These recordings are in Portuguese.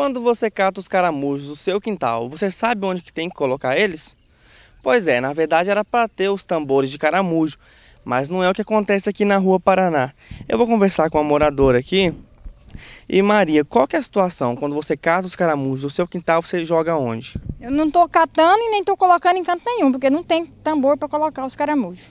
Quando você cata os caramujos do seu quintal, você sabe onde que tem que colocar eles? Pois é, na verdade era para ter os tambores de caramujo, mas não é o que acontece aqui na rua Paraná. Eu vou conversar com a moradora aqui. E Maria, qual que é a situação quando você cata os caramujos do seu quintal, você joga onde? Eu não estou catando e nem estou colocando em canto nenhum, porque não tem tambor para colocar os caramujos.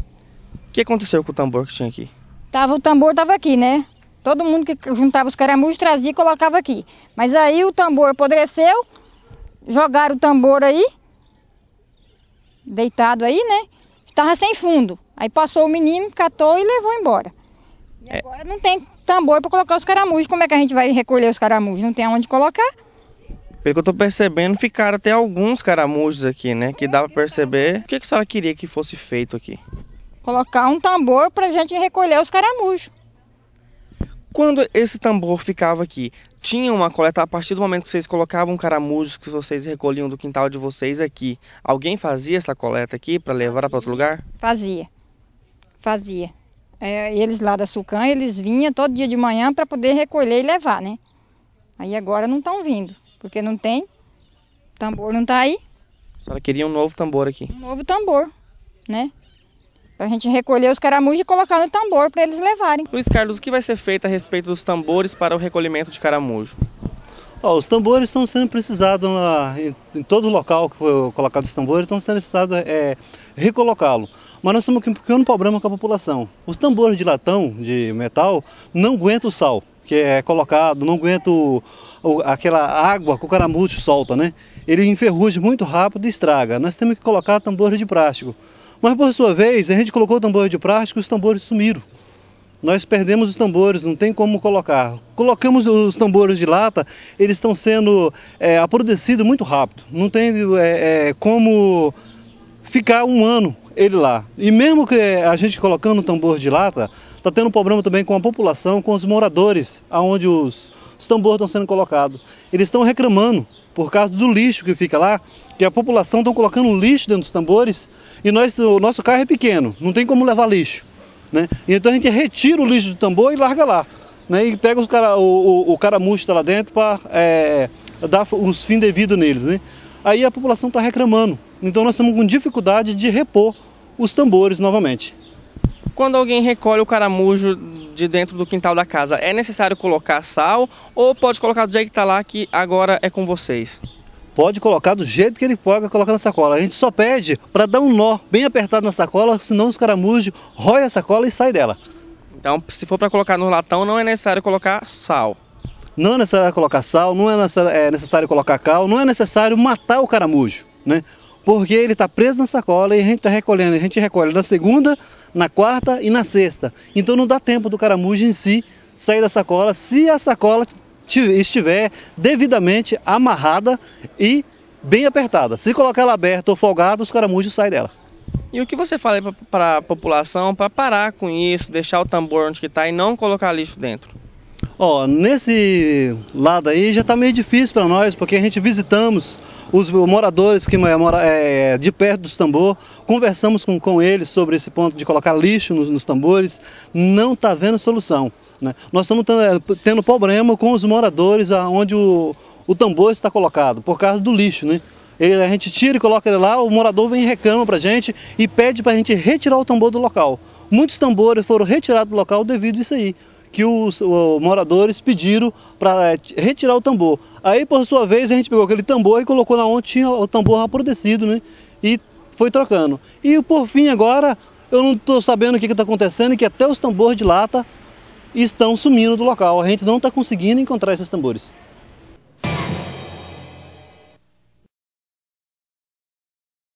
O que aconteceu com o tambor que tinha aqui? Tava o tambor tava aqui, né? Todo mundo que juntava os caramujos trazia e colocava aqui. Mas aí o tambor apodreceu, jogaram o tambor aí, deitado aí, né? Estava sem fundo. Aí passou o menino, catou e levou embora. E é. agora não tem tambor para colocar os caramujos. Como é que a gente vai recolher os caramujos? Não tem aonde colocar. Pelo que eu tô percebendo, ficaram até alguns caramujos aqui, né? Que dá para perceber. O que, que a senhora queria que fosse feito aqui? Colocar um tambor para a gente recolher os caramujos. Quando esse tambor ficava aqui, tinha uma coleta a partir do momento que vocês colocavam caramujos que vocês recolhiam do quintal de vocês aqui. Alguém fazia essa coleta aqui para levar para outro lugar? Fazia. Fazia. É, eles lá da Sucã, eles vinham todo dia de manhã para poder recolher e levar, né? Aí agora não estão vindo, porque não tem. tambor não está aí. A senhora queria um novo tambor aqui. Um novo tambor, né? Para a gente recolher os caramujos e colocar no tambor para eles levarem. Luiz Carlos, o que vai ser feito a respeito dos tambores para o recolhimento de caramujo? os tambores estão sendo precisados na, em, em, todo local que foi colocado os tambores, estão sendo precisados é, recolocá-lo. Mas nós temos um pequeno problema com a população. Os tambores de latão, de metal, não aguentam o sal que é colocado, não aguenta o, o, aquela água que o caramujo solta, né? Ele enferruja muito rápido e estraga. Nós temos que colocar tambores de plástico. Mas por sua vez, a gente colocou tambores de plástico e os tambores sumiram. Nós perdemos os tambores, não tem como colocar. Colocamos os tambores de lata, eles estão sendo é, apodrecidos muito rápido. Não tem é, é, como ficar um ano ele lá. E mesmo que a gente colocando o tambor de lata, está tendo um problema também com a população, com os moradores, aonde os, os tambores estão sendo colocados. Eles estão reclamando por causa do lixo que fica lá, que a população está colocando lixo dentro dos tambores e nós, o nosso carro é pequeno, não tem como levar lixo. Né? Então a gente retira o lixo do tambor e larga lá. Né? E pega os cara, o, o, o caramucho tá lá dentro para é, dar um fim devido neles. Né? Aí a população está reclamando. Então nós estamos com dificuldade de repor os tambores novamente. Quando alguém recolhe o caramujo de dentro do quintal da casa, é necessário colocar sal ou pode colocar do jeito que está lá, que agora é com vocês? Pode colocar do jeito que ele pode colocar na sacola. A gente só pede para dar um nó bem apertado na sacola, senão os caramujos roem a sacola e sai dela. Então, se for para colocar no latão, não é necessário colocar sal. Não é necessário colocar sal, não é, é necessário colocar cal, não é necessário matar o caramujo, né? Porque ele está preso na sacola e a gente está recolhendo. A gente recolhe na segunda, na quarta e na sexta. Então não dá tempo do caramujo em si sair da sacola se a sacola estiver devidamente amarrada e bem apertada. Se colocar ela aberta ou folgada, os caramujos saem dela. E o que você fala para a população para parar com isso, deixar o tambor onde está e não colocar lixo dentro? Ó, nesse lado aí já está meio difícil para nós, porque a gente visitamos os moradores que mora é, de perto dos tambor, conversamos com, com eles sobre esse ponto de colocar lixo nos, nos tambores, não está vendo solução. Né? Nós estamos é, tendo problema com os moradores onde o, o tambor está colocado, por causa do lixo, né? Ele, a gente tira e coloca ele lá, o morador vem e reclama para a gente e pede para a gente retirar o tambor do local. Muitos tambores foram retirados do local devido a isso aí que os, moradores pediram para eh, retirar o tambor. Aí, por sua vez, a gente pegou aquele tambor e colocou na onde tinha o tambor apodrecido, né? E foi trocando. E por fim, agora, eu não estou sabendo o que está acontecendo que até os tambores de lata estão sumindo do local. A gente não está conseguindo encontrar esses tambores.